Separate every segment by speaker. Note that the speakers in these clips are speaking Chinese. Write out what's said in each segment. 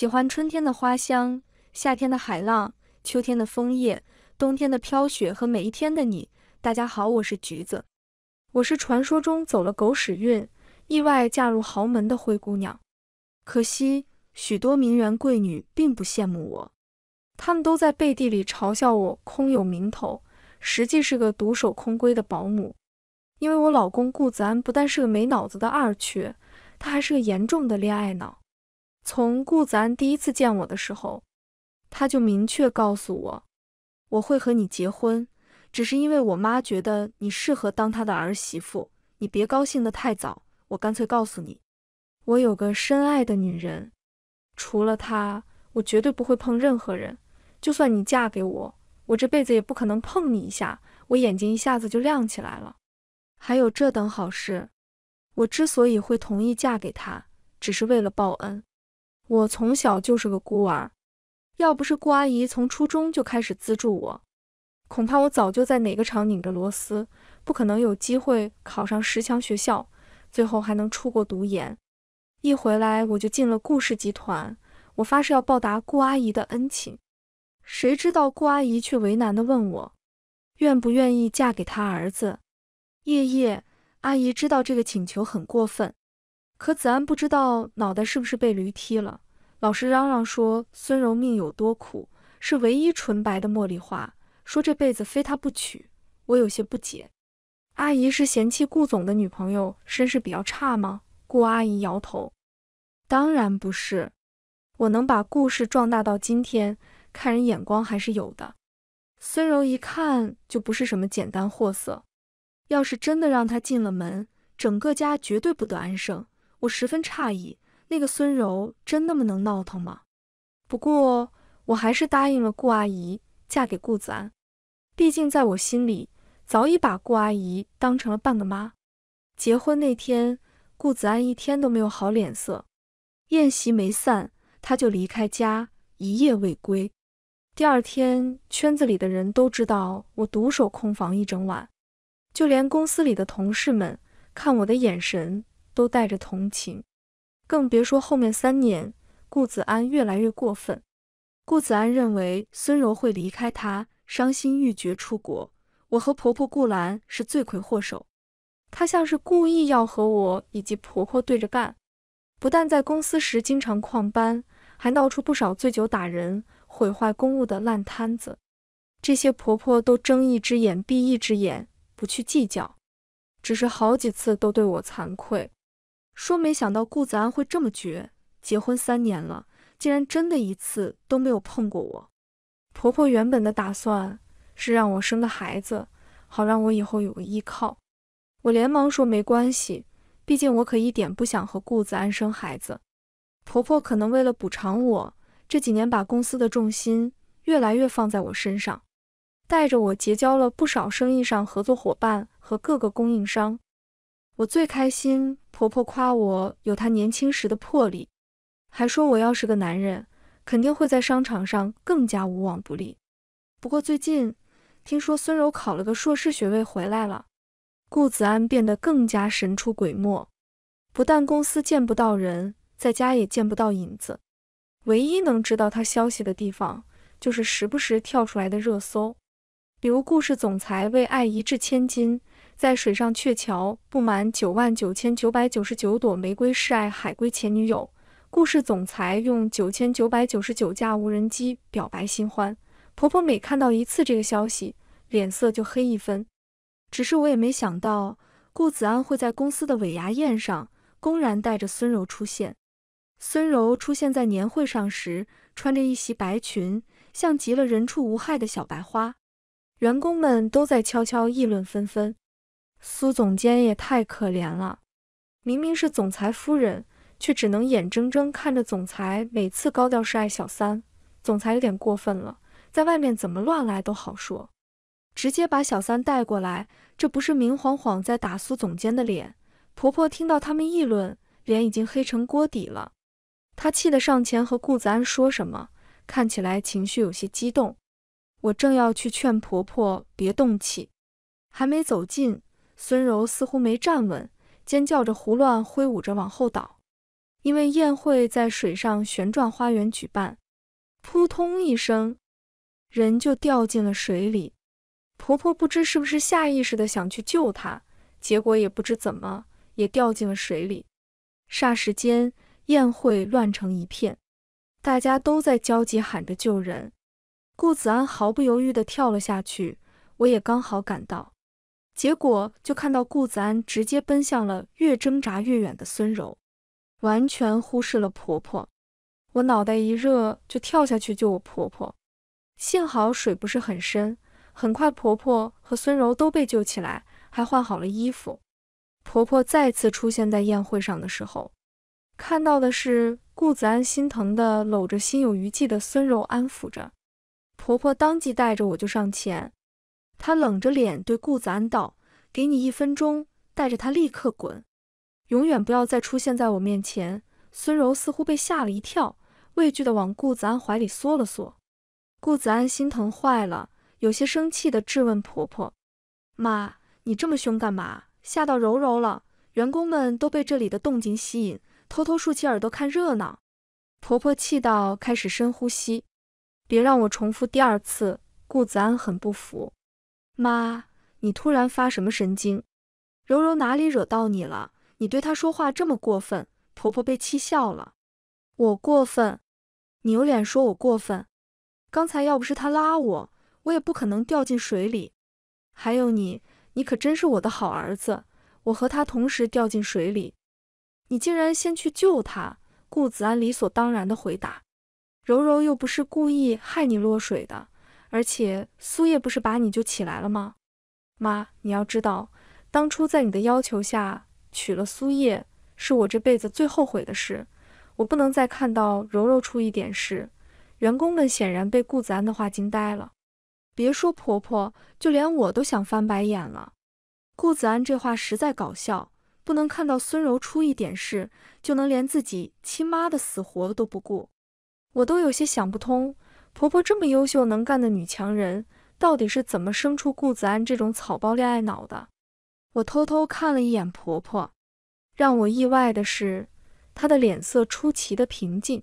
Speaker 1: 喜欢春天的花香，夏天的海浪，秋天的枫叶，冬天的飘雪和每一天的你。大家好，我是橘子。我是传说中走了狗屎运，意外嫁入豪门的灰姑娘。可惜许多名媛贵女并不羡慕我，她们都在背地里嘲笑我空有名头，实际是个独守空闺的保姆。因为我老公顾子安不但是个没脑子的二缺，他还是个严重的恋爱脑。从顾子安第一次见我的时候，他就明确告诉我，我会和你结婚，只是因为我妈觉得你适合当她的儿媳妇。你别高兴得太早，我干脆告诉你，我有个深爱的女人，除了她，我绝对不会碰任何人。就算你嫁给我，我这辈子也不可能碰你一下。我眼睛一下子就亮起来了，还有这等好事。我之所以会同意嫁给他，只是为了报恩。我从小就是个孤儿，要不是顾阿姨从初中就开始资助我，恐怕我早就在哪个厂拧着螺丝，不可能有机会考上十强学校，最后还能出国读研。一回来我就进了顾氏集团，我发誓要报答顾阿姨的恩情。谁知道顾阿姨却为难地问我，愿不愿意嫁给他儿子？夜夜，阿姨知道这个请求很过分。可子安不知道脑袋是不是被驴踢了，老是嚷嚷说孙柔命有多苦，是唯一纯白的茉莉花，说这辈子非她不娶。我有些不解，阿姨是嫌弃顾总的女朋友身世比较差吗？顾阿姨摇头，当然不是，我能把故事壮大到今天，看人眼光还是有的。孙柔一看就不是什么简单货色，要是真的让她进了门，整个家绝对不得安生。我十分诧异，那个孙柔真那么能闹腾吗？不过我还是答应了顾阿姨嫁给顾子安，毕竟在我心里早已把顾阿姨当成了半个妈。结婚那天，顾子安一天都没有好脸色，宴席没散他就离开家，一夜未归。第二天，圈子里的人都知道我独守空房一整晚，就连公司里的同事们看我的眼神。都带着同情，更别说后面三年，顾子安越来越过分。顾子安认为孙柔会离开他，伤心欲绝出国。我和婆婆顾兰是罪魁祸首，她像是故意要和我以及婆婆对着干。不但在公司时经常旷班，还闹出不少醉酒打人、毁坏公务的烂摊子。这些婆婆都睁一只眼闭一只眼，不去计较，只是好几次都对我惭愧。说没想到顾子安会这么绝，结婚三年了，竟然真的一次都没有碰过我。婆婆原本的打算是让我生个孩子，好让我以后有个依靠。我连忙说没关系，毕竟我可一点不想和顾子安生孩子。婆婆可能为了补偿我，这几年把公司的重心越来越放在我身上，带着我结交了不少生意上合作伙伴和各个供应商。我最开心，婆婆夸我有她年轻时的魄力，还说我要是个男人，肯定会在商场上更加无往不利。不过最近听说孙柔考了个硕士学位回来了，顾子安变得更加神出鬼没，不但公司见不到人，在家也见不到影子，唯一能知道他消息的地方就是时不时跳出来的热搜，比如“顾氏总裁为爱一掷千金”。在水上鹊桥布满九万九千九百九十九朵玫瑰，示爱海归前女友。故事总裁用九千九百九十九架无人机表白新欢。婆婆每看到一次这个消息，脸色就黑一分。只是我也没想到，顾子安会在公司的尾牙宴上公然带着孙柔出现。孙柔出现在年会上时，穿着一袭白裙，像极了人畜无害的小白花。员工们都在悄悄议论纷纷。苏总监也太可怜了，明明是总裁夫人，却只能眼睁睁看着总裁每次高调示爱小三。总裁有点过分了，在外面怎么乱来都好说，直接把小三带过来，这不是明晃晃在打苏总监的脸？婆婆听到他们议论，脸已经黑成锅底了，她气得上前和顾子安说什么，看起来情绪有些激动。我正要去劝婆婆别动气，还没走近。孙柔似乎没站稳，尖叫着，胡乱挥舞着，往后倒。因为宴会在水上旋转花园举办，扑通一声，人就掉进了水里。婆婆不知是不是下意识的想去救她，结果也不知怎么也掉进了水里。霎时间，宴会乱成一片，大家都在焦急喊着救人。顾子安毫不犹豫地跳了下去，我也刚好赶到。结果就看到顾子安直接奔向了越挣扎越远的孙柔，完全忽视了婆婆。我脑袋一热，就跳下去救我婆婆。幸好水不是很深，很快婆婆和孙柔都被救起来，还换好了衣服。婆婆再次出现在宴会上的时候，看到的是顾子安心疼地搂着心有余悸的孙柔，安抚着。婆婆当即带着我就上前。他冷着脸对顾子安道：“给你一分钟，带着他立刻滚，永远不要再出现在我面前。”孙柔似乎被吓了一跳，畏惧地往顾子安怀里缩了缩。顾子安心疼坏了，有些生气地质问婆婆：“妈，你这么凶干嘛？吓到柔柔了。”员工们都被这里的动静吸引，偷偷竖起耳朵看热闹。婆婆气到开始深呼吸：“别让我重复第二次。”顾子安很不服。妈，你突然发什么神经？柔柔哪里惹到你了？你对她说话这么过分，婆婆被气笑了。我过分？你有脸说我过分？刚才要不是她拉我，我也不可能掉进水里。还有你，你可真是我的好儿子。我和他同时掉进水里，你竟然先去救她。顾子安理所当然的回答，柔柔又不是故意害你落水的。而且苏叶不是把你就起来了吗？妈，你要知道，当初在你的要求下娶了苏叶，是我这辈子最后悔的事。我不能再看到柔柔出一点事。员工们显然被顾子安的话惊呆了。别说婆婆，就连我都想翻白眼了。顾子安这话实在搞笑，不能看到孙柔出一点事，就能连自己亲妈的死活都不顾，我都有些想不通。婆婆这么优秀能干的女强人，到底是怎么生出顾子安这种草包恋爱脑的？我偷偷看了一眼婆婆，让我意外的是，她的脸色出奇的平静。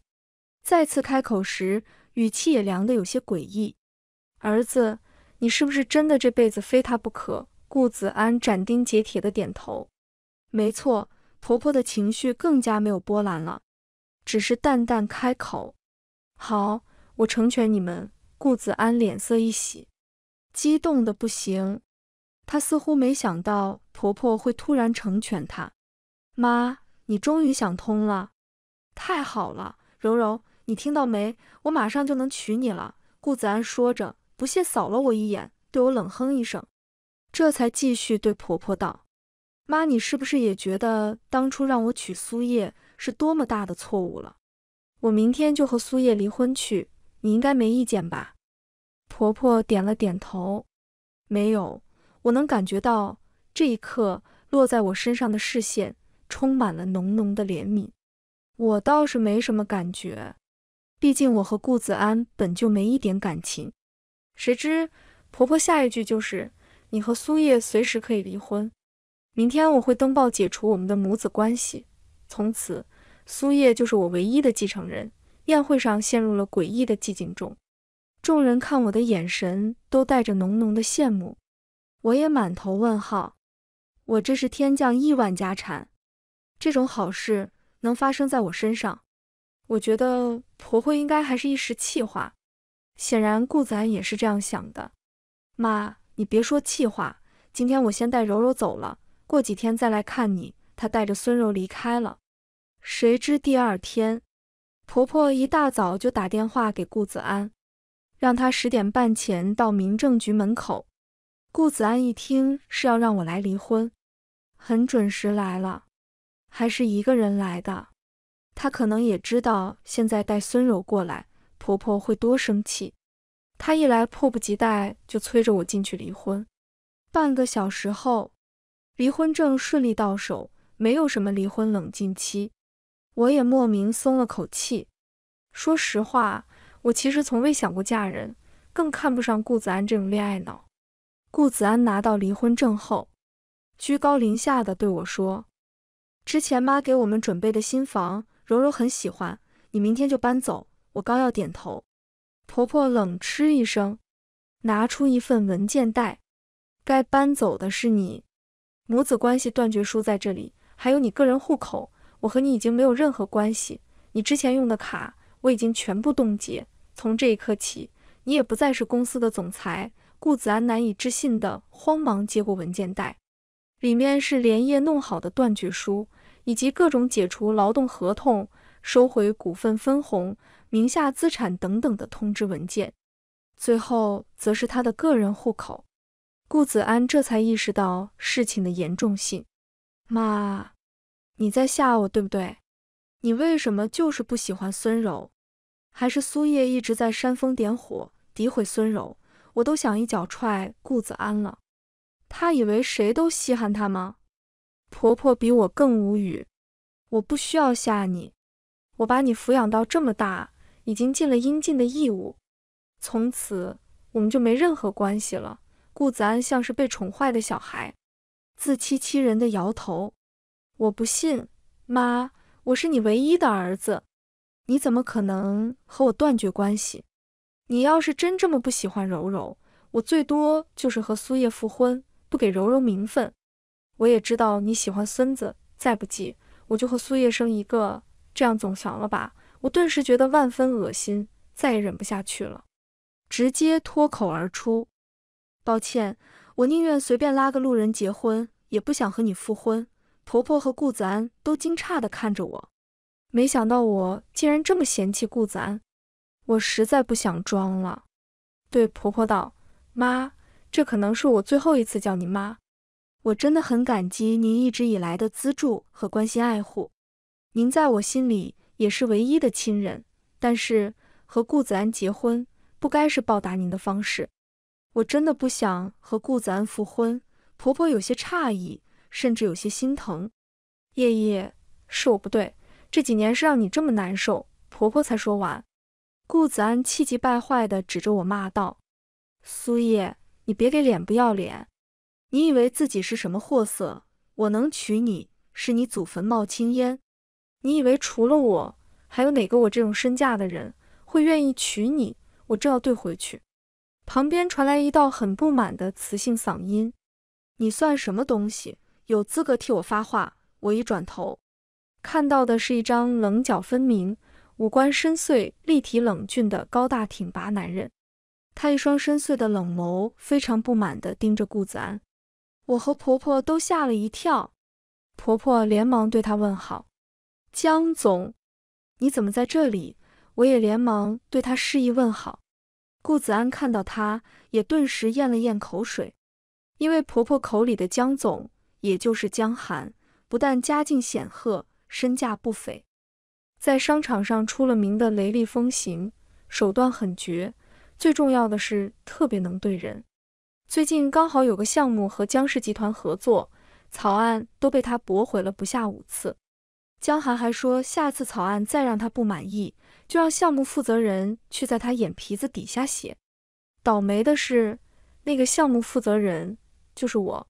Speaker 1: 再次开口时，语气也凉得有些诡异。儿子，你是不是真的这辈子非他不可？顾子安斩钉截铁的点头。没错，婆婆的情绪更加没有波澜了，只是淡淡开口：“好。”我成全你们，顾子安脸色一喜，激动的不行。他似乎没想到婆婆会突然成全他。妈，你终于想通了，太好了，柔柔，你听到没？我马上就能娶你了。顾子安说着，不屑扫了我一眼，对我冷哼一声，这才继续对婆婆道：“妈，你是不是也觉得当初让我娶苏叶是多么大的错误了？我明天就和苏叶离婚去。”你应该没意见吧？婆婆点了点头。没有，我能感觉到这一刻落在我身上的视线充满了浓浓的怜悯。我倒是没什么感觉，毕竟我和顾子安本就没一点感情。谁知婆婆下一句就是：“你和苏叶随时可以离婚，明天我会登报解除我们的母子关系，从此苏叶就是我唯一的继承人。”宴会上陷入了诡异的寂静中，众人看我的眼神都带着浓浓的羡慕。我也满头问号，我这是天降亿万家产，这种好事能发生在我身上？我觉得婆婆应该还是一时气话。显然顾子安也是这样想的。妈，你别说气话，今天我先带柔柔走了，过几天再来看你。她带着孙柔离开了。谁知第二天。婆婆一大早就打电话给顾子安，让他十点半前到民政局门口。顾子安一听是要让我来离婚，很准时来了，还是一个人来的。他可能也知道现在带孙柔过来，婆婆会多生气。他一来，迫不及待就催着我进去离婚。半个小时后，离婚证顺利到手，没有什么离婚冷静期。我也莫名松了口气。说实话，我其实从未想过嫁人，更看不上顾子安这种恋爱脑。顾子安拿到离婚证后，居高临下的对我说：“之前妈给我们准备的新房，柔柔很喜欢，你明天就搬走。”我刚要点头，婆婆冷嗤一声，拿出一份文件袋：“该搬走的是你，母子关系断绝书在这里，还有你个人户口。”我和你已经没有任何关系，你之前用的卡我已经全部冻结。从这一刻起，你也不再是公司的总裁。顾子安难以置信的慌忙接过文件袋，里面是连夜弄好的断绝书，以及各种解除劳动合同、收回股份分红、名下资产等等的通知文件。最后，则是他的个人户口。顾子安这才意识到事情的严重性，妈。你在吓我，对不对？你为什么就是不喜欢孙柔？还是苏叶一直在煽风点火，诋毁孙柔？我都想一脚踹顾子安了。他以为谁都稀罕他吗？婆婆比我更无语。我不需要吓你，我把你抚养到这么大，已经尽了应尽的义务。从此我们就没任何关系了。顾子安像是被宠坏的小孩，自欺欺人的摇头。我不信，妈，我是你唯一的儿子，你怎么可能和我断绝关系？你要是真这么不喜欢柔柔，我最多就是和苏叶复婚，不给柔柔名分。我也知道你喜欢孙子，再不济我就和苏叶生一个，这样总行了吧？我顿时觉得万分恶心，再也忍不下去了，直接脱口而出：“抱歉，我宁愿随便拉个路人结婚，也不想和你复婚。”婆婆和顾子安都惊诧地看着我，没想到我竟然这么嫌弃顾子安，我实在不想装了，对婆婆道：“妈，这可能是我最后一次叫您妈，我真的很感激您一直以来的资助和关心爱护，您在我心里也是唯一的亲人。但是和顾子安结婚不该是报答您的方式，我真的不想和顾子安复婚。”婆婆有些诧异。甚至有些心疼，夜夜，是我不对，这几年是让你这么难受，婆婆才说完。顾子安气急败坏地指着我骂道：“苏叶，你别给脸不要脸！你以为自己是什么货色？我能娶你，是你祖坟冒青烟！你以为除了我，还有哪个我这种身价的人会愿意娶你？我正要怼回去，旁边传来一道很不满的磁性嗓音：你算什么东西？”有资格替我发话。我一转头，看到的是一张棱角分明、五官深邃、立体冷峻的高大挺拔男人。他一双深邃的冷眸，非常不满地盯着顾子安。我和婆婆都吓了一跳，婆婆连忙对他问好：“江总，你怎么在这里？”我也连忙对他示意问好。顾子安看到他，也顿时咽了咽口水，因为婆婆口里的江总。也就是江寒，不但家境显赫，身价不菲，在商场上出了名的雷厉风行，手段很绝，最重要的是特别能对人。最近刚好有个项目和江氏集团合作，草案都被他驳回了不下五次。江寒还说，下次草案再让他不满意，就让项目负责人去在他眼皮子底下写。倒霉的是，那个项目负责人就是我。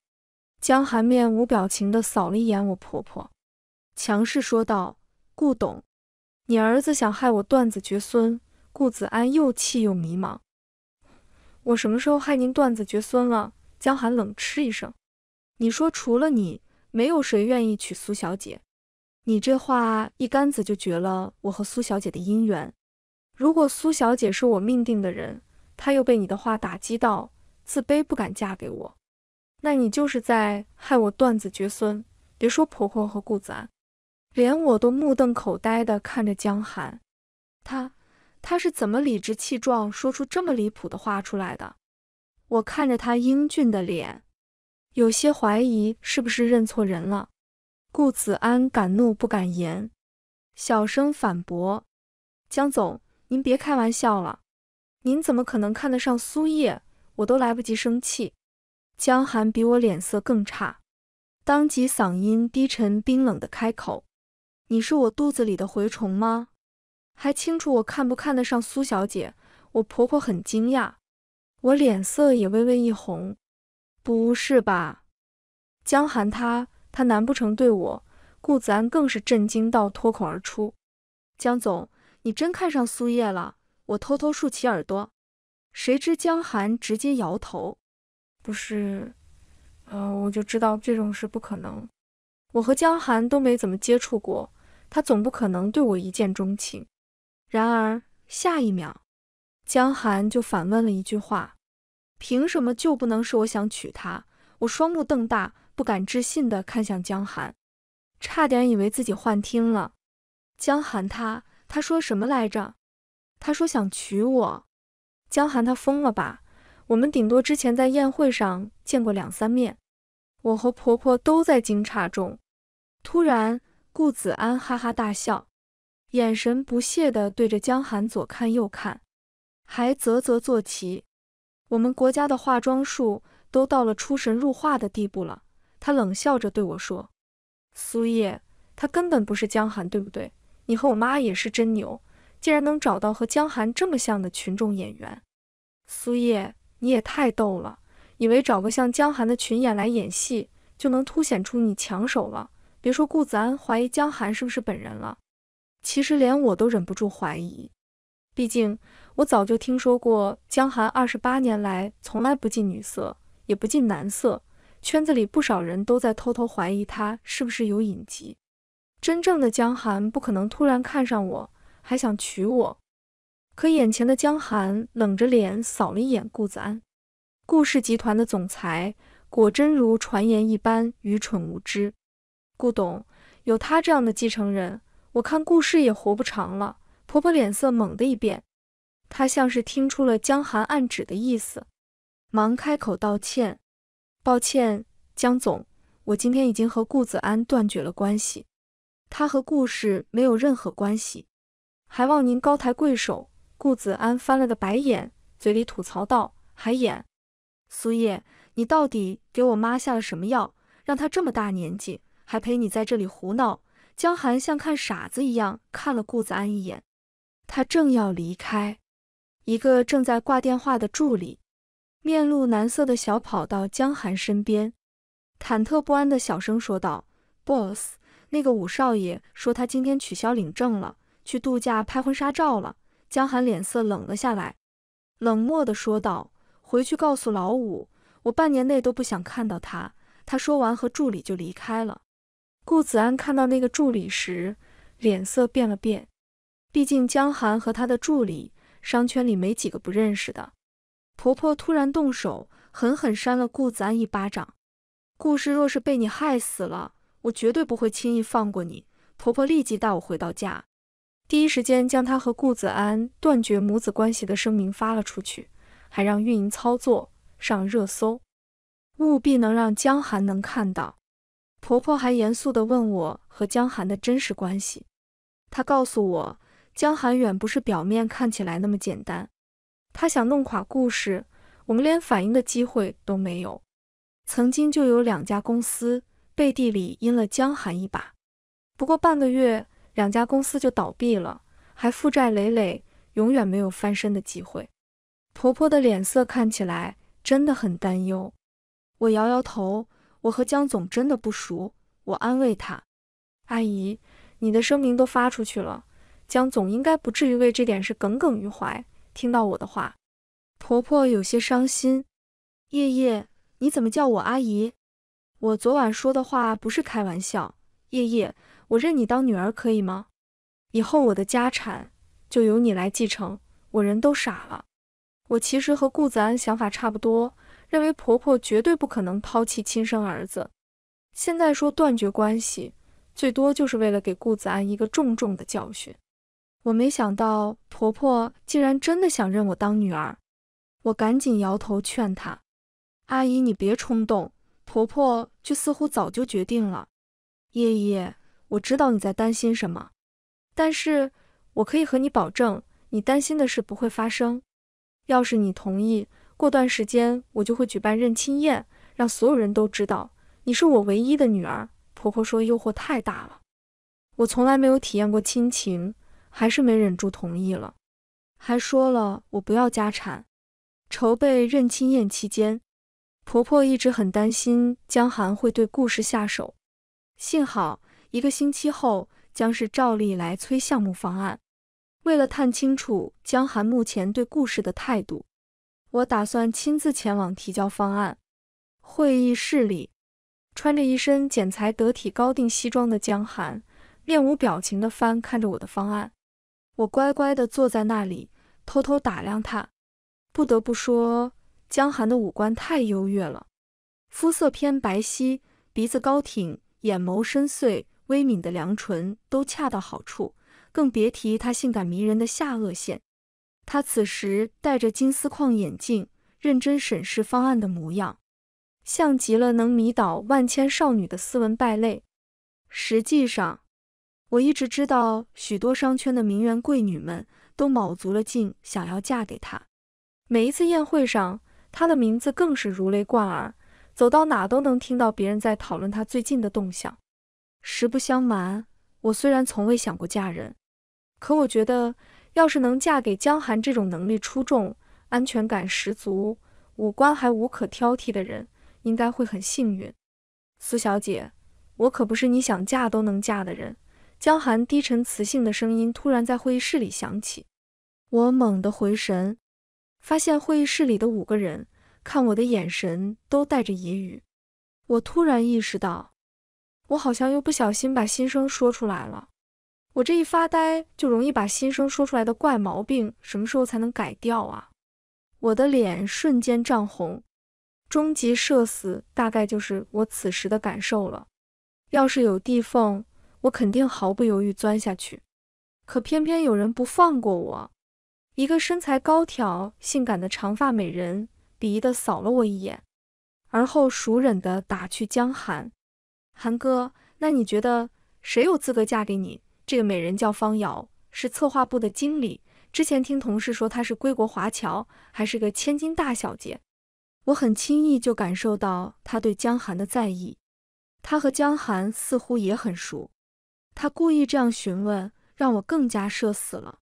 Speaker 1: 江寒面无表情地扫了一眼我婆婆，强势说道：“顾董，你儿子想害我断子绝孙。”顾子安又气又迷茫：“我什么时候害您断子绝孙了？”江寒冷嗤一声：“你说除了你，没有谁愿意娶苏小姐？你这话一竿子就绝了我和苏小姐的姻缘。如果苏小姐是我命定的人，她又被你的话打击到自卑，不敢嫁给我。”那你就是在害我断子绝孙！别说婆婆和顾子安，连我都目瞪口呆地看着江寒。他他是怎么理直气壮说出这么离谱的话出来的？我看着他英俊的脸，有些怀疑是不是认错人了。顾子安敢怒不敢言，小声反驳：“江总，您别开玩笑了，您怎么可能看得上苏叶？我都来不及生气。”江寒比我脸色更差，当即嗓音低沉冰冷的开口：“你是我肚子里的蛔虫吗？还清楚我看不看得上苏小姐？”我婆婆很惊讶，我脸色也微微一红。不是吧，江寒他他难不成对我？顾子安更是震惊到脱口而出：“江总，你真看上苏叶了？”我偷偷竖起耳朵，谁知江寒直接摇头。不是，呃，我就知道这种事不可能。我和江寒都没怎么接触过，他总不可能对我一见钟情。然而下一秒，江寒就反问了一句：“话凭什么就不能是我想娶她？”我双目瞪大，不敢置信的看向江寒，差点以为自己幻听了。江寒他他说什么来着？他说想娶我。江寒他疯了吧？我们顶多之前在宴会上见过两三面，我和婆婆都在惊诧中。突然，顾子安哈哈大笑，眼神不屑地对着江寒左看右看，还啧啧作起。我们国家的化妆术都到了出神入化的地步了。他冷笑着对我说：“苏叶，他根本不是江寒，对不对？你和我妈也是真牛，竟然能找到和江寒这么像的群众演员。”苏叶。你也太逗了，以为找个像江寒的群演来演戏就能凸显出你抢手了？别说顾子安怀疑江寒是不是本人了，其实连我都忍不住怀疑。毕竟我早就听说过江寒二十八年来从来不近女色，也不近男色，圈子里不少人都在偷偷怀疑他是不是有隐疾。真正的江寒不可能突然看上我，还想娶我。可眼前的江寒冷着脸扫了一眼顾子安，顾氏集团的总裁果真如传言一般愚蠢无知。顾董有他这样的继承人，我看顾氏也活不长了。婆婆脸色猛地一变，她像是听出了江寒暗指的意思，忙开口道歉：“抱歉，江总，我今天已经和顾子安断绝了关系，他和顾氏没有任何关系，还望您高抬贵手。”顾子安翻了个白眼，嘴里吐槽道：“还演，苏叶，你到底给我妈下了什么药，让她这么大年纪还陪你在这里胡闹？”江寒像看傻子一样看了顾子安一眼，他正要离开，一个正在挂电话的助理面露难色的小跑到江寒身边，忐忑不安的小声说道：“Boss，那个五少爷说他今天取消领证了，去度假拍婚纱照了。”江寒脸色冷了下来，冷漠地说道：“回去告诉老五，我半年内都不想看到他。”他说完，和助理就离开了。顾子安看到那个助理时，脸色变了变。毕竟江寒和他的助理，商圈里没几个不认识的。婆婆突然动手，狠狠扇了顾子安一巴掌：“顾氏若是被你害死了，我绝对不会轻易放过你！”婆婆立即带我回到家。第一时间将他和顾子安断绝母子关系的声明发了出去，还让运营操作上热搜，务必能让江寒能看到。婆婆还严肃地问我和江寒的真实关系。她告诉我，江寒远不是表面看起来那么简单。他想弄垮故事，我们连反应的机会都没有。曾经就有两家公司背地里阴了江寒一把，不过半个月。两家公司就倒闭了，还负债累累，永远没有翻身的机会。婆婆的脸色看起来真的很担忧。我摇摇头，我和江总真的不熟。我安慰她：“阿姨，你的声明都发出去了，江总应该不至于为这点事耿耿于怀。”听到我的话，婆婆有些伤心。夜夜，你怎么叫我阿姨？我昨晚说的话不是开玩笑，夜夜。我认你当女儿可以吗？以后我的家产就由你来继承。我人都傻了。我其实和顾子安想法差不多，认为婆婆绝对不可能抛弃亲生儿子。现在说断绝关系，最多就是为了给顾子安一个重重的教训。我没想到婆婆竟然真的想认我当女儿。我赶紧摇头劝她：“阿姨，你别冲动。”婆婆却似乎早就决定了。叶叶。我知道你在担心什么，但是我可以和你保证，你担心的事不会发生。要是你同意，过段时间我就会举办认亲宴，让所有人都知道你是我唯一的女儿。婆婆说诱惑太大了，我从来没有体验过亲情，还是没忍住同意了，还说了我不要家产。筹备认亲宴期间，婆婆一直很担心江寒会对顾氏下手，幸好。一个星期后，将是照例来催项目方案。为了探清楚江寒目前对故事的态度，我打算亲自前往提交方案。会议室里，穿着一身剪裁得体高定西装的江寒，面无表情地翻看着我的方案。我乖乖地坐在那里，偷偷打量他。不得不说，江寒的五官太优越了，肤色偏白皙，鼻子高挺，眼眸深邃。微抿的良唇都恰到好处，更别提他性感迷人的下颚线。他此时戴着金丝框眼镜，认真审视方案的模样，像极了能迷倒万千少女的斯文败类。实际上，我一直知道，许多商圈的名媛贵女们都卯足了劲想要嫁给他。每一次宴会上，他的名字更是如雷贯耳，走到哪都能听到别人在讨论他最近的动向。实不相瞒，我虽然从未想过嫁人，可我觉得要是能嫁给江寒这种能力出众、安全感十足、五官还无可挑剔的人，应该会很幸运。苏小姐，我可不是你想嫁都能嫁的人。江寒低沉磁性的声音突然在会议室里响起，我猛地回神，发现会议室里的五个人看我的眼神都带着疑虑。我突然意识到。我好像又不小心把心声说出来了，我这一发呆就容易把心声说出来的怪毛病，什么时候才能改掉啊？我的脸瞬间涨红，终极社死大概就是我此时的感受了。要是有地缝，我肯定毫不犹豫钻下去。可偏偏有人不放过我，一个身材高挑、性感的长发美人鄙夷的扫了我一眼，而后熟忍地打趣江寒。韩哥，那你觉得谁有资格嫁给你？这个美人叫方瑶，是策划部的经理。之前听同事说她是归国华侨，还是个千金大小姐。我很轻易就感受到她对江寒的在意，她和江寒似乎也很熟。她故意这样询问，让我更加社死了。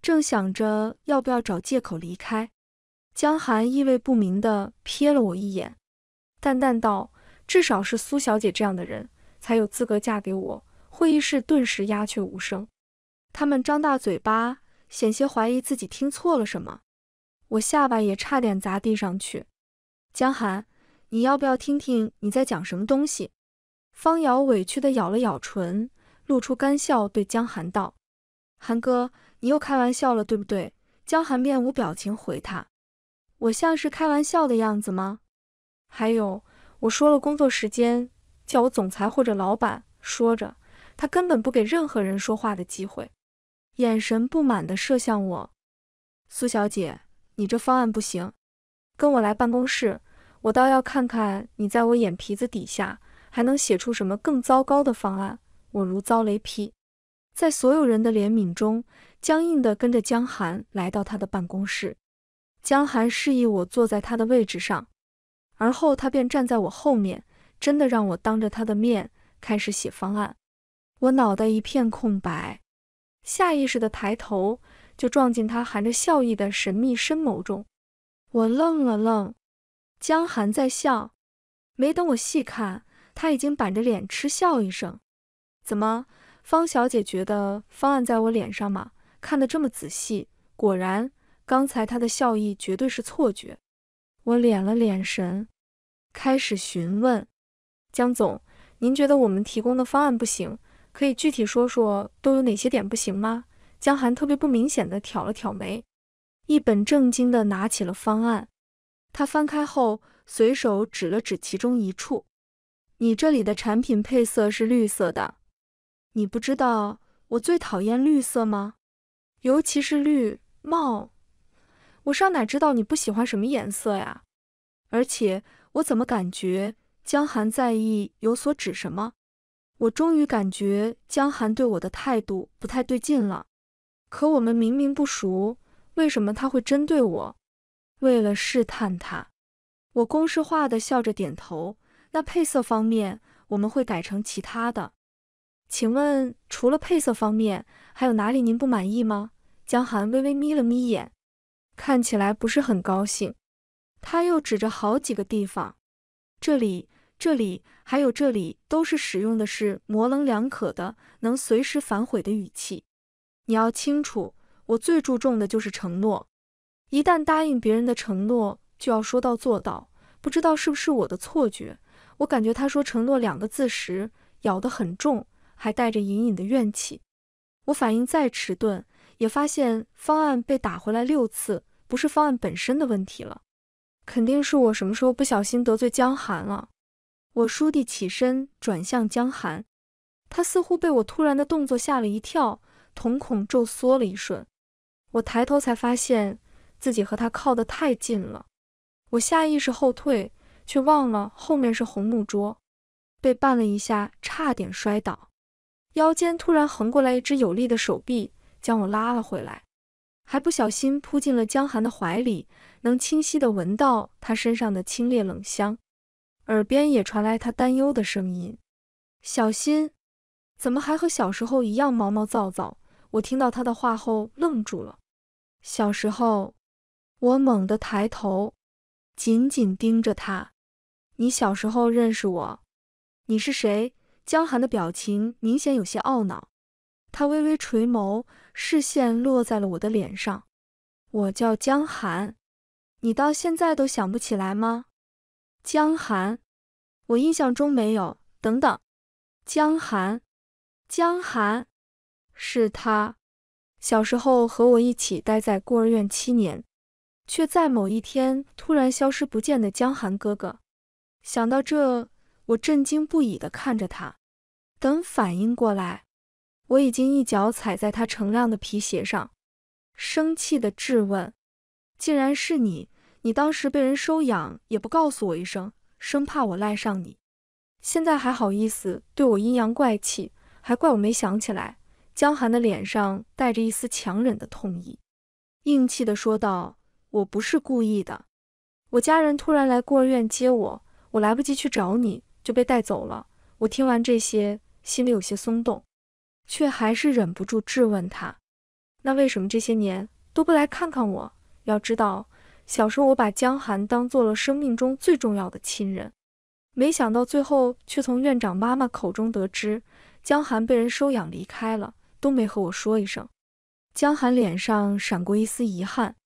Speaker 1: 正想着要不要找借口离开，江寒意味不明地瞥了我一眼，淡淡道。至少是苏小姐这样的人才有资格嫁给我。会议室顿时鸦雀无声，他们张大嘴巴，险些怀疑自己听错了什么。我下巴也差点砸地上去。江寒，你要不要听听你在讲什么东西？方瑶委屈地咬了咬唇，露出干笑，对江寒道：“寒哥，你又开玩笑了，对不对？”江寒面无表情回他：“我像是开玩笑的样子吗？还有。”我说了工作时间，叫我总裁或者老板。说着，他根本不给任何人说话的机会，眼神不满地射向我。苏小姐，你这方案不行，跟我来办公室，我倒要看看你在我眼皮子底下还能写出什么更糟糕的方案。我如遭雷劈，在所有人的怜悯中，僵硬地跟着江寒来到他的办公室。江寒示意我坐在他的位置上。而后他便站在我后面，真的让我当着他的面开始写方案。我脑袋一片空白，下意识的抬头就撞进他含着笑意的神秘深眸中。我愣了愣，江寒在笑。没等我细看，他已经板着脸嗤笑一声：“怎么，方小姐觉得方案在我脸上吗？看得这么仔细，果然，刚才他的笑意绝对是错觉。”我敛了敛神，开始询问江总：“您觉得我们提供的方案不行，可以具体说说都有哪些点不行吗？”江寒特别不明显的挑了挑眉，一本正经的拿起了方案，他翻开后随手指了指其中一处：“你这里的产品配色是绿色的，你不知道我最讨厌绿色吗？尤其是绿帽。”我上哪知道你不喜欢什么颜色呀？而且我怎么感觉江寒在意有所指什么？我终于感觉江寒对我的态度不太对劲了。可我们明明不熟，为什么他会针对我？为了试探他，我公式化的笑着点头。那配色方面我们会改成其他的。请问除了配色方面，还有哪里您不满意吗？江寒微微眯了眯眼。看起来不是很高兴，他又指着好几个地方，这里、这里还有这里，都是使用的是模棱两可的、能随时反悔的语气。你要清楚，我最注重的就是承诺，一旦答应别人的承诺，就要说到做到。不知道是不是我的错觉，我感觉他说“承诺”两个字时，咬得很重，还带着隐隐的怨气。我反应再迟钝。也发现方案被打回来六次，不是方案本身的问题了，肯定是我什么时候不小心得罪江寒了。我倏地起身，转向江寒，他似乎被我突然的动作吓了一跳，瞳孔骤缩了一瞬。我抬头才发现自己和他靠得太近了，我下意识后退，却忘了后面是红木桌，被绊了一下，差点摔倒。腰间突然横过来一只有力的手臂。将我拉了回来，还不小心扑进了江寒的怀里，能清晰的闻到他身上的清冽冷香，耳边也传来他担忧的声音：“小心，怎么还和小时候一样毛毛躁躁？”我听到他的话后愣住了。小时候，我猛地抬头，紧紧盯着他：“你小时候认识我？你是谁？”江寒的表情明显有些懊恼，他微微垂眸。视线落在了我的脸上。我叫江寒，你到现在都想不起来吗？江寒，我印象中没有。等等，江寒，江寒，是他，小时候和我一起待在孤儿院七年，却在某一天突然消失不见的江寒哥哥。想到这，我震惊不已地看着他。等反应过来。我已经一脚踩在他锃亮的皮鞋上，生气地质问：“竟然是你！你当时被人收养也不告诉我一声，生怕我赖上你，现在还好意思对我阴阳怪气，还怪我没想起来。”江寒的脸上带着一丝强忍的痛意，硬气地说道：“我不是故意的，我家人突然来孤儿院接我，我来不及去找你，就被带走了。”我听完这些，心里有些松动。却还是忍不住质问他，那为什么这些年都不来看看我？要知道，小时候我把江寒当做了生命中最重要的亲人，没想到最后却从院长妈妈口中得知，江寒被人收养离开了，都没和我说一声。江寒脸上闪过一丝遗憾，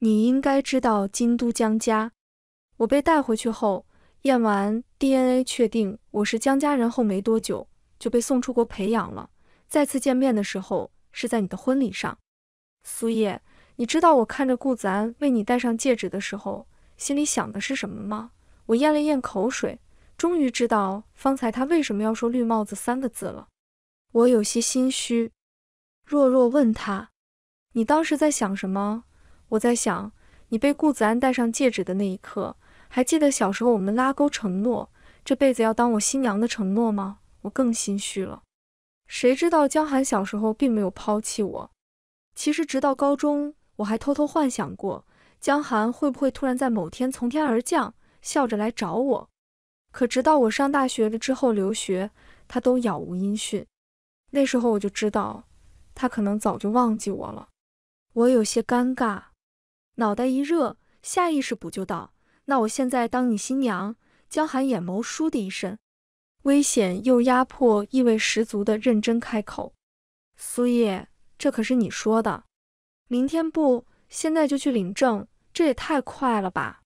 Speaker 1: 你应该知道京都江家，我被带回去后，验完 DNA 确定我是江家人后，没多久就被送出国培养了。再次见面的时候是在你的婚礼上，苏叶，你知道我看着顾子安为你戴上戒指的时候，心里想的是什么吗？我咽了咽口水，终于知道方才他为什么要说“绿帽子”三个字了。我有些心虚，弱弱问他，你当时在想什么？我在想你被顾子安戴上戒指的那一刻，还记得小时候我们拉钩承诺这辈子要当我新娘的承诺吗？我更心虚了。谁知道江寒小时候并没有抛弃我。其实直到高中，我还偷偷幻想过江寒会不会突然在某天从天而降，笑着来找我。可直到我上大学了之后留学，他都杳无音讯。那时候我就知道，他可能早就忘记我了。我有些尴尬，脑袋一热，下意识补救道：“那我现在当你新娘。”江寒眼眸倏地一深。危险又压迫意味十足的认真开口：“苏叶，这可是你说的，明天不，现在就去领证，这也太快了吧？”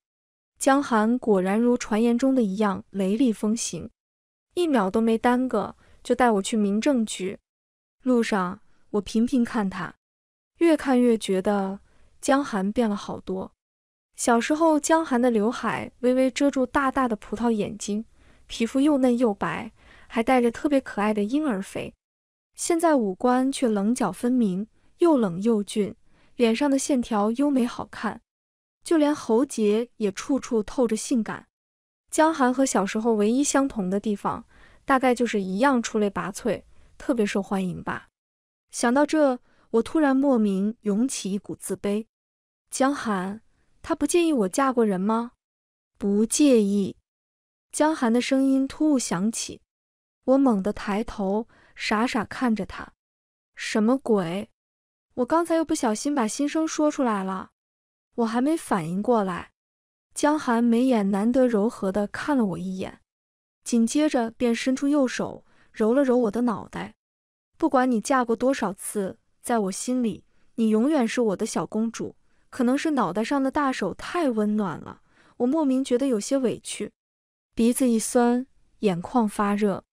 Speaker 1: 江寒果然如传言中的一样雷厉风行，一秒都没耽搁，就带我去民政局。路上，我频频看他，越看越觉得江寒变了好多。小时候，江寒的刘海微微遮住大大的葡萄眼睛。皮肤又嫩又白，还带着特别可爱的婴儿肥。现在五官却棱角分明，又冷又俊，脸上的线条优美好看，就连喉结也处处透着性感。江寒和小时候唯一相同的地方，大概就是一样出类拔萃，特别受欢迎吧。想到这，我突然莫名涌起一股自卑。江寒，他不介意我嫁过人吗？不介意。江寒的声音突兀响起，我猛地抬头，傻傻看着他，什么鬼？我刚才又不小心把心声说出来了，我还没反应过来。江寒眉眼难得柔和地看了我一眼，紧接着便伸出右手揉了揉我的脑袋。不管你嫁过多少次，在我心里，你永远是我的小公主。可能是脑袋上的大手太温暖了，我莫名觉得有些委屈。鼻子一酸，眼眶发热，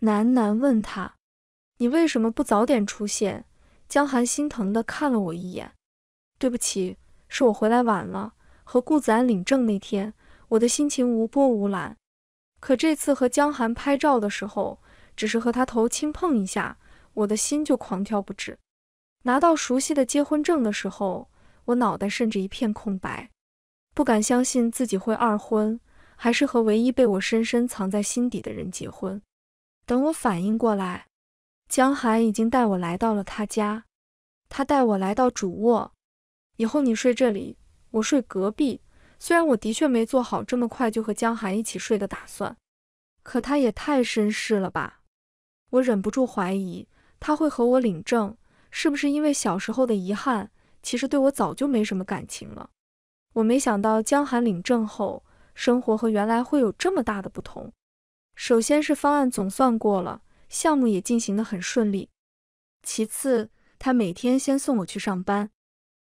Speaker 1: 喃喃问他：“你为什么不早点出现？”江寒心疼地看了我一眼：“对不起，是我回来晚了。”和顾子安领证那天，我的心情无波无澜。可这次和江寒拍照的时候，只是和他头轻碰一下，我的心就狂跳不止。拿到熟悉的结婚证的时候，我脑袋甚至一片空白，不敢相信自己会二婚。还是和唯一被我深深藏在心底的人结婚。等我反应过来，江寒已经带我来到了他家。他带我来到主卧，以后你睡这里，我睡隔壁。虽然我的确没做好这么快就和江寒一起睡的打算，可他也太绅士了吧！我忍不住怀疑，他会和我领证，是不是因为小时候的遗憾？其实对我早就没什么感情了。我没想到江寒领证后。生活和原来会有这么大的不同。首先是方案总算过了，项目也进行得很顺利。其次，他每天先送我去上班，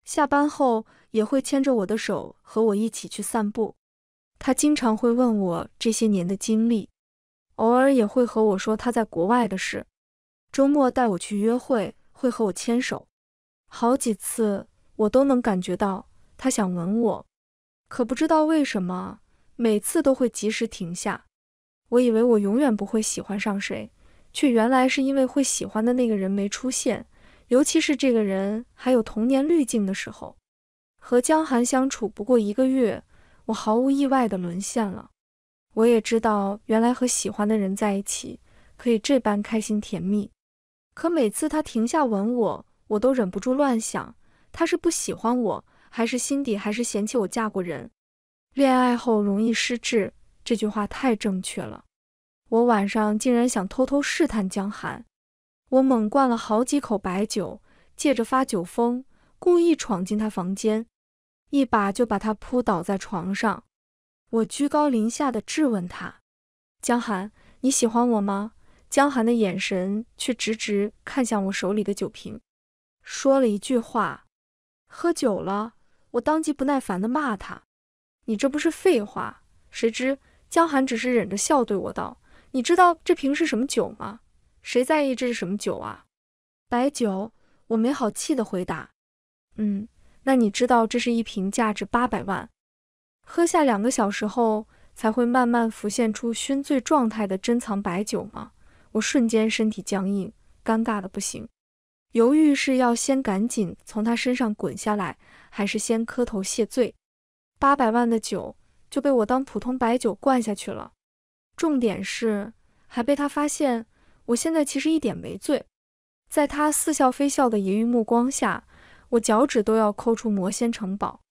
Speaker 1: 下班后也会牵着我的手和我一起去散步。他经常会问我这些年的经历，偶尔也会和我说他在国外的事。周末带我去约会，会和我牵手。好几次我都能感觉到他想吻我，可不知道为什么。每次都会及时停下。我以为我永远不会喜欢上谁，却原来是因为会喜欢的那个人没出现。尤其是这个人还有童年滤镜的时候，和江寒相处不过一个月，我毫无意外的沦陷了。我也知道，原来和喜欢的人在一起可以这般开心甜蜜。可每次他停下吻我，我都忍不住乱想：他是不喜欢我，还是心底还是嫌弃我嫁过人？恋爱后容易失智，这句话太正确了。我晚上竟然想偷偷试探江寒，我猛灌了好几口白酒，借着发酒疯，故意闯进他房间，一把就把他扑倒在床上。我居高临下的质问他：“江寒，你喜欢我吗？”江寒的眼神却直直看向我手里的酒瓶，说了一句话：“喝酒了。”我当即不耐烦的骂他。你这不是废话？谁知江寒只是忍着笑对我道：“你知道这瓶是什么酒吗？谁在意这是什么酒啊？白酒。”我没好气的回答：“嗯，那你知道这是一瓶价值八百万，喝下两个小时后才会慢慢浮现出醺醉状态的珍藏白酒吗？”我瞬间身体僵硬，尴尬的不行，犹豫是要先赶紧从他身上滚下来，还是先磕头谢罪。八百万的酒就被我当普通白酒灌下去了，重点是还被他发现。我现在其实一点没醉，在他似笑非笑的淫欲目光下，我脚趾都要抠出魔仙城堡，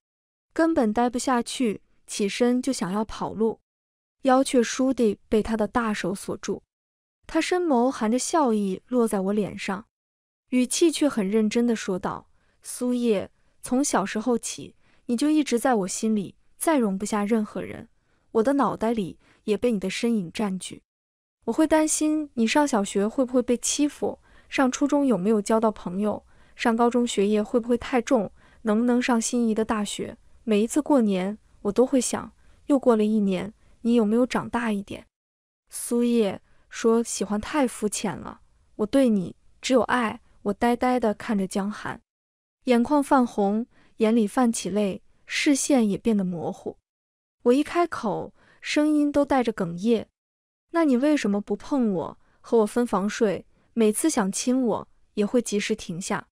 Speaker 1: 根本待不下去，起身就想要跑路，腰却倏地被他的大手锁住。他深眸含着笑意落在我脸上，语气却很认真地说道：“苏叶，从小时候起。”你就一直在我心里，再容不下任何人。我的脑袋里也被你的身影占据。我会担心你上小学会不会被欺负，上初中有没有交到朋友，上高中学业会不会太重，能不能上心仪的大学。每一次过年，我都会想，又过了一年，你有没有长大一点？苏叶说喜欢太肤浅了，我对你只有爱。我呆呆地看着江寒，眼眶泛红。眼里泛起泪，视线也变得模糊。我一开口，声音都带着哽咽。那你为什么不碰我，和我分房睡？每次想亲我，也会及时停下。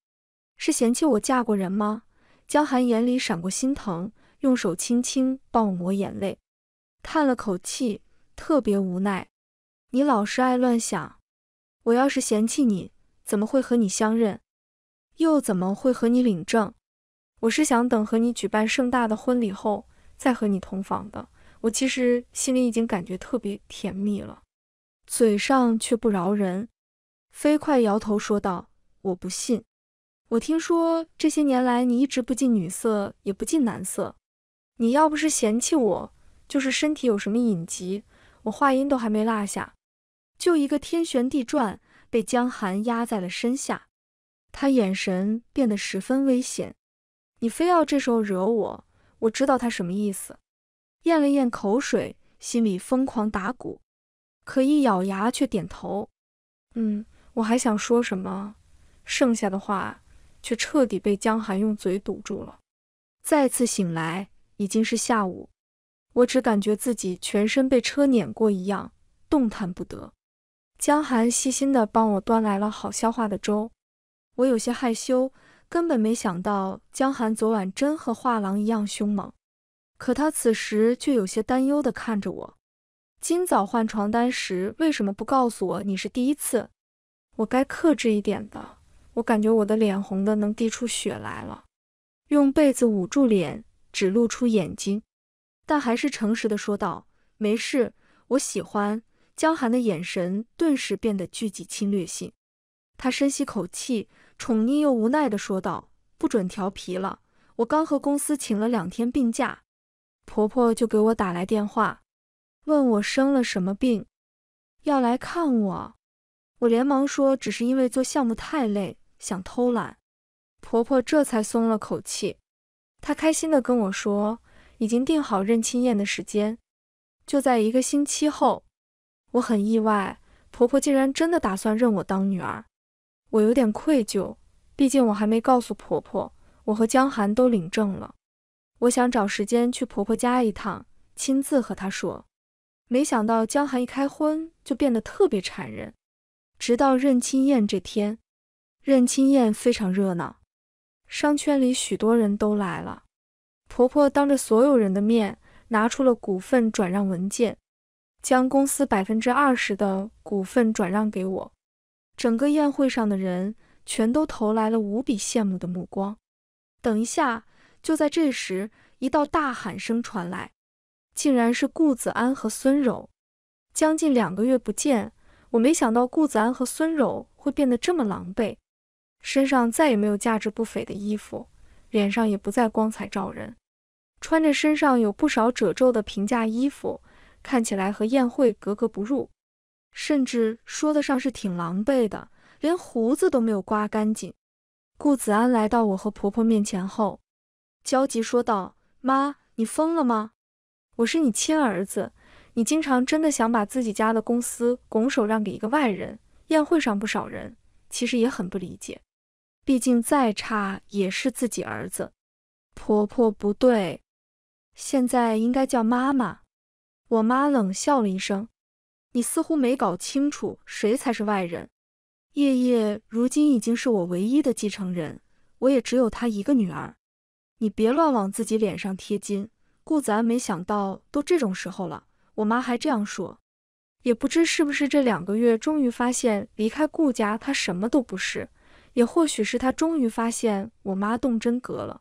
Speaker 1: 是嫌弃我嫁过人吗？江寒眼里闪过心疼，用手轻轻帮我抹眼泪，叹了口气，特别无奈。你老是爱乱想。我要是嫌弃你，怎么会和你相认？又怎么会和你领证？我是想等和你举办盛大的婚礼后再和你同房的。我其实心里已经感觉特别甜蜜了，嘴上却不饶人，飞快摇头说道：“我不信！我听说这些年来你一直不近女色，也不近男色。你要不是嫌弃我，就是身体有什么隐疾。”我话音都还没落下，就一个天旋地转，被江寒压在了身下。他眼神变得十分危险。你非要这时候惹我，我知道他什么意思。咽了咽口水，心里疯狂打鼓，可一咬牙却点头。嗯，我还想说什么，剩下的话却彻底被江寒用嘴堵住了。再次醒来已经是下午，我只感觉自己全身被车碾过一样，动弹不得。江寒细心的帮我端来了好消化的粥，我有些害羞。根本没想到江寒昨晚真和画廊一样凶猛，可他此时却有些担忧地看着我。今早换床单时为什么不告诉我你是第一次？我该克制一点的。我感觉我的脸红的能滴出血来了，用被子捂住脸，只露出眼睛，但还是诚实的说道：“没事，我喜欢。”江寒的眼神顿时变得聚集侵略性，他深吸口气。宠溺又无奈地说道：“不准调皮了，我刚和公司请了两天病假，婆婆就给我打来电话，问我生了什么病，要来看我。我连忙说，只是因为做项目太累，想偷懒。婆婆这才松了口气，她开心地跟我说，已经定好认亲宴的时间，就在一个星期后。我很意外，婆婆竟然真的打算认我当女儿。”我有点愧疚，毕竟我还没告诉婆婆，我和江寒都领证了。我想找时间去婆婆家一趟，亲自和她说。没想到江寒一开婚就变得特别残忍，直到认亲宴这天。认亲宴非常热闹，商圈里许多人都来了。婆婆当着所有人的面拿出了股份转让文件，将公司百分之二十的股份转让给我。整个宴会上的人全都投来了无比羡慕的目光。等一下，就在这时，一道大喊声传来，竟然是顾子安和孙柔。将近两个月不见，我没想到顾子安和孙柔会变得这么狼狈，身上再也没有价值不菲的衣服，脸上也不再光彩照人，穿着身上有不少褶皱的平价衣服，看起来和宴会格格不入。甚至说得上是挺狼狈的，连胡子都没有刮干净。顾子安来到我和婆婆面前后，焦急说道：“妈，你疯了吗？我是你亲儿子，你经常真的想把自己家的公司拱手让给一个外人？”宴会上不少人其实也很不理解，毕竟再差也是自己儿子。婆婆不对，现在应该叫妈妈。我妈冷笑了一声。你似乎没搞清楚谁才是外人。叶叶如今已经是我唯一的继承人，我也只有她一个女儿。你别乱往自己脸上贴金。顾子安没想到，都这种时候了，我妈还这样说。也不知是不是这两个月终于发现离开顾家，她什么都不是。也或许是她终于发现我妈动真格了。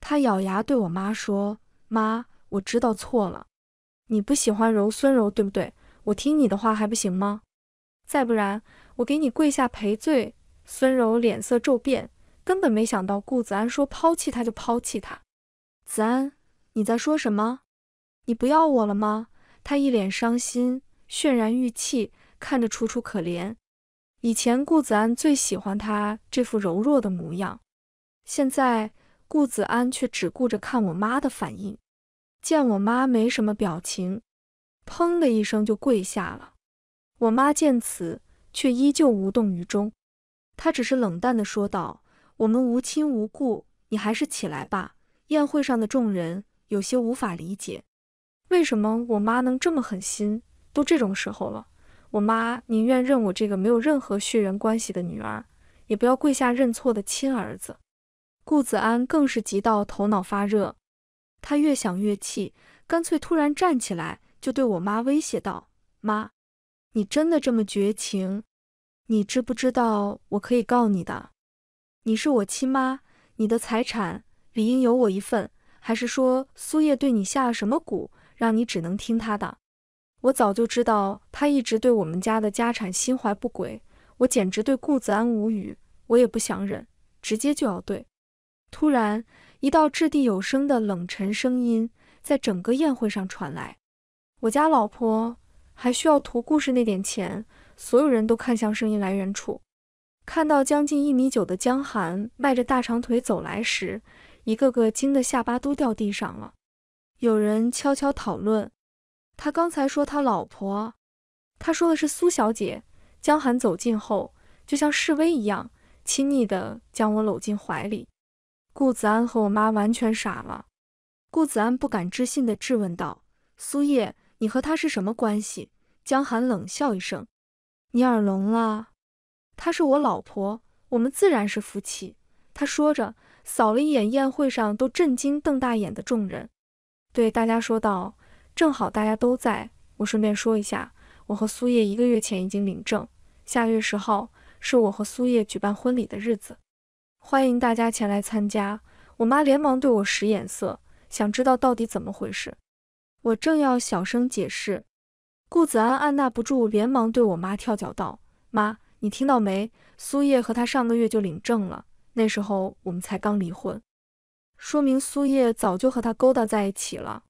Speaker 1: 她咬牙对我妈说：“妈，我知道错了。你不喜欢柔孙柔，对不对？”我听你的话还不行吗？再不然，我给你跪下赔罪。孙柔脸色骤变，根本没想到顾子安说抛弃他就抛弃他。子安，你在说什么？你不要我了吗？他一脸伤心，泫然欲泣，看着楚楚可怜。以前顾子安最喜欢他这副柔弱的模样，现在顾子安却只顾着看我妈的反应，见我妈没什么表情。砰的一声，就跪下了。我妈见此，却依旧无动于衷。她只是冷淡地说道：“我们无亲无故，你还是起来吧。”宴会上的众人有些无法理解，为什么我妈能这么狠心？都这种时候了，我妈宁愿认我这个没有任何血缘关系的女儿，也不要跪下认错的亲儿子。顾子安更是急到头脑发热，他越想越气，干脆突然站起来。就对我妈威胁道：“妈，你真的这么绝情？你知不知道我可以告你的？你是我亲妈，你的财产理应有我一份。还是说苏叶对你下了什么蛊，让你只能听他的？我早就知道他一直对我们家的家产心怀不轨，我简直对顾子安无语。我也不想忍，直接就要对。”突然，一道掷地有声的冷沉声音在整个宴会上传来。我家老婆还需要图故事那点钱？所有人都看向声音来源处，看到将近一米九的江寒迈着大长腿走来时，一个个惊得下巴都掉地上了。有人悄悄讨论，他刚才说他老婆，他说的是苏小姐。江寒走近后，就像示威一样，亲昵的将我搂进怀里。顾子安和我妈完全傻了。顾子安不敢置信地质问道：“苏叶。”你和他是什么关系？江寒冷笑一声：“你耳聋了？她是我老婆，我们自然是夫妻。”他说着，扫了一眼宴会上都震惊、瞪大眼的众人，对大家说道：“正好大家都在，我顺便说一下，我和苏叶一个月前已经领证，下月十号是我和苏叶举办婚礼的日子，欢迎大家前来参加。”我妈连忙对我使眼色，想知道到底怎么回事。我正要小声解释，顾子安按捺不住，连忙对我妈跳脚道：“妈，你听到没？苏叶和他上个月就领证了，那时候我们才刚离婚，说明苏叶早就和他勾搭在一起了。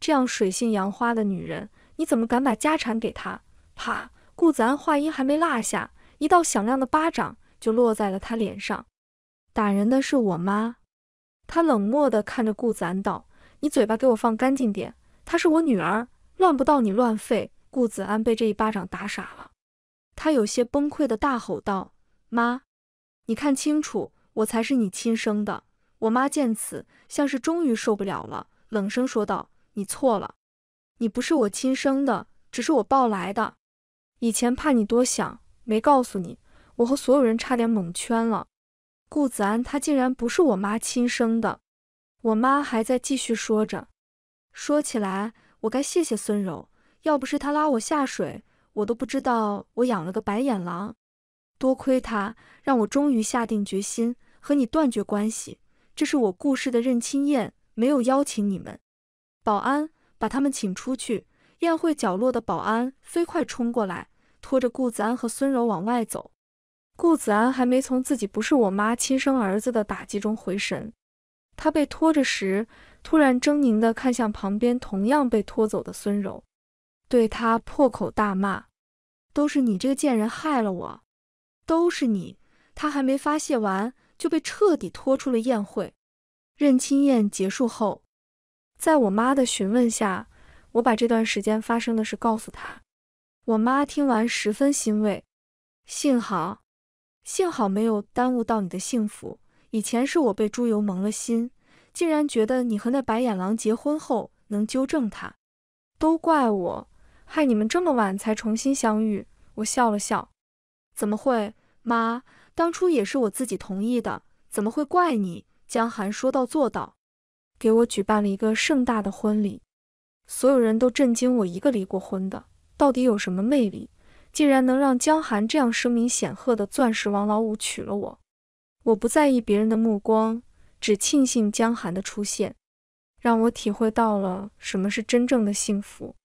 Speaker 1: 这样水性杨花的女人，你怎么敢把家产给他？”啪！顾子安话音还没落下，一道响亮的巴掌就落在了他脸上。打人的是我妈，她冷漠地看着顾子安道：“你嘴巴给我放干净点。”她是我女儿，乱不到你乱吠。顾子安被这一巴掌打傻了，他有些崩溃的大吼道：“妈，你看清楚，我才是你亲生的！”我妈见此，像是终于受不了了，冷声说道：“你错了，你不是我亲生的，只是我抱来的。以前怕你多想，没告诉你。”我和所有人差点蒙圈了。顾子安，他竟然不是我妈亲生的！我妈还在继续说着。说起来，我该谢谢孙柔，要不是她拉我下水，我都不知道我养了个白眼狼。多亏她，让我终于下定决心和你断绝关系。这是我顾氏的认亲宴，没有邀请你们。保安把他们请出去。宴会角落的保安飞快冲过来，拖着顾子安和孙柔往外走。顾子安还没从自己不是我妈亲生儿子的打击中回神，他被拖着时。突然狰狞地看向旁边同样被拖走的孙柔，对他破口大骂：“都是你这个贱人害了我，都是你！”他还没发泄完，就被彻底拖出了宴会。认亲宴结束后，在我妈的询问下，我把这段时间发生的事告诉她。我妈听完十分欣慰：“幸好，幸好没有耽误到你的幸福。以前是我被猪油蒙了心。”竟然觉得你和那白眼狼结婚后能纠正他，都怪我，害你们这么晚才重新相遇。我笑了笑，怎么会？妈，当初也是我自己同意的，怎么会怪你？江寒说到做到，给我举办了一个盛大的婚礼，所有人都震惊。我一个离过婚的，到底有什么魅力，竟然能让江寒这样声名显赫的钻石王老五娶了我？我不在意别人的目光。只庆幸江寒的出现，让我体会到了什么是真正的幸福。